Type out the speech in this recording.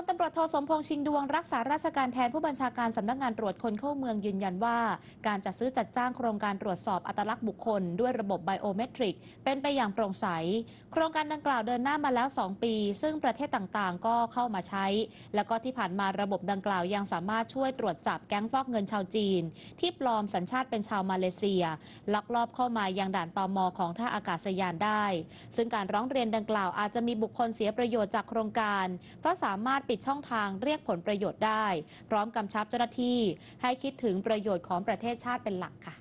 ลตำรวจโทสมพงษ์ชิงดวง รักษาราชการแทนผู้บัญชาการสำนักงานตรวจคนเข้าเมืองยืนยันว่า การจัดซื้อจัดจ้างโครงการตรวจสอบอัตลักษณ์บุคคลด้วยระบบไบโอเมตริกเป็นไปอย่างโปร่งใส โครงการดังกล่าวเดินหน้ามาแล้ว 2 ปี ซึ่งประเทศต่างๆ ก็เข้ามาใช้ แล้วก็ที่ผ่านมาระบบดังกล่าวยังสามารถช่วยตรวจจับแก๊งฟอกเงินชาวจีน ที่ปลอมสัญชาติเป็นชาวมาเลเซียลักลอบเข้ามายังด่านตอมอของท่าอากาศยานได้ ซึ่งการร้องเรียนดังกล่าวอาจจะมีบุคคลเสียประโยชน์จากโครงการ เพราะสามารถปิดช่องทางเรียกผลประโยชน์ได้ พร้อมกำชับเจ้าหน้าที่ ให้คิดถึงประโยชน์ของประเทศชาติเป็นหลักค่ะ